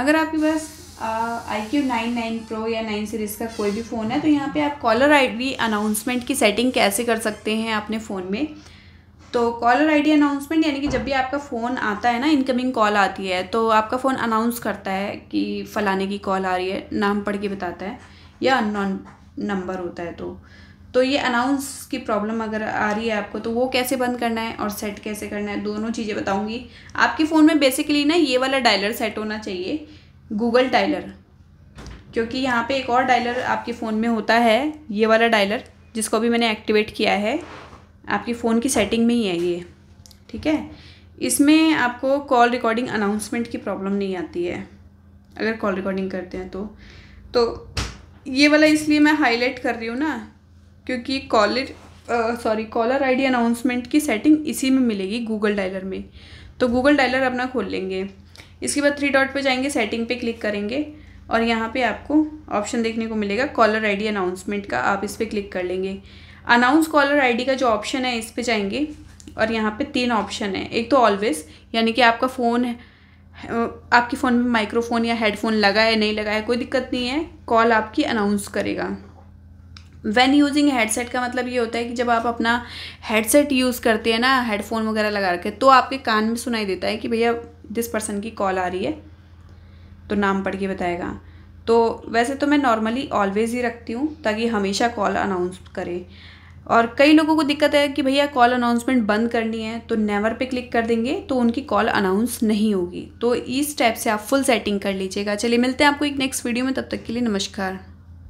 अगर आपके पास iQOO nine nine pro या नाइन सीरीज़ का कोई भी फ़ोन है तो यहाँ पे आप कॉलर आईडी अनाउंसमेंट की सेटिंग कैसे कर सकते हैं अपने फ़ोन में तो कॉलर आईडी अनाउंसमेंट यानी कि जब भी आपका फ़ोन आता है ना इनकमिंग कॉल आती है तो आपका फ़ोन अनाउंस करता है कि फ़लाने की कॉल आ रही है नाम पढ़ के बताता है या अन नंबर होता है तो तो ये अनाउंस की प्रॉब्लम अगर आ रही है आपको तो वो कैसे बंद करना है और सेट कैसे करना है दोनों चीज़ें बताऊँगी आपके फ़ोन में बेसिकली ना ये वाला डायलर सेट होना चाहिए गूगल डायलर क्योंकि यहाँ पे एक और डायलर आपके फ़ोन में होता है ये वाला डायलर जिसको भी मैंने एक्टिवेट किया है आपके फ़ोन की सेटिंग में ही है ये ठीक है इसमें आपको कॉल रिकॉर्डिंग अनाउंसमेंट की प्रॉब्लम नहीं आती है अगर कॉल रिकॉर्डिंग करते हैं तो तो ये वाला इसलिए मैं हाईलाइट कर रही हूँ ना क्योंकि college sorry caller ID announcement की सेटिंग इसी में मिलेगी गूगल डायलर में तो गूगल डायलर अपना खोल लेंगे इसके बाद थ्री डॉट पे जाएंगे सेटिंग पे क्लिक करेंगे और यहाँ पे आपको ऑप्शन देखने को मिलेगा कॉलर आईडी अनाउंसमेंट का आप इस पर क्लिक कर लेंगे अनाउंस कॉलर आईडी का जो ऑप्शन है इस पर जाएंगे और यहाँ पे तीन ऑप्शन है एक तो ऑलवेज यानी कि आपका फ़ोन आपके फ़ोन में माइक्रोफोन या हेडफोन लगा है नहीं लगा है कोई दिक्कत नहीं है कॉल आपकी अनाउंस करेगा वेन यूजिंग हेडसेट का मतलब ये होता है कि जब आप अपना हेडसेट यूज़ करते हैं ना हेडफोन वगैरह लगा रखे तो आपके कान में सुनाई देता है कि भैया दिस पर्सन की कॉल आ रही है तो नाम पढ़ के बताएगा तो वैसे तो मैं नॉर्मली ऑलवेज़ ही रखती हूँ ताकि हमेशा कॉल अनाउंस करे और कई लोगों को दिक्कत है कि भैया कॉल अनाउंसमेंट बंद करनी है तो नेवर पे क्लिक कर देंगे तो उनकी कॉल अनाउंस नहीं होगी तो इस टाइप से आप फुल सेटिंग कर लीजिएगा चलिए मिलते हैं आपको एक नेक्स्ट वीडियो में तब तक के लिए नमस्कार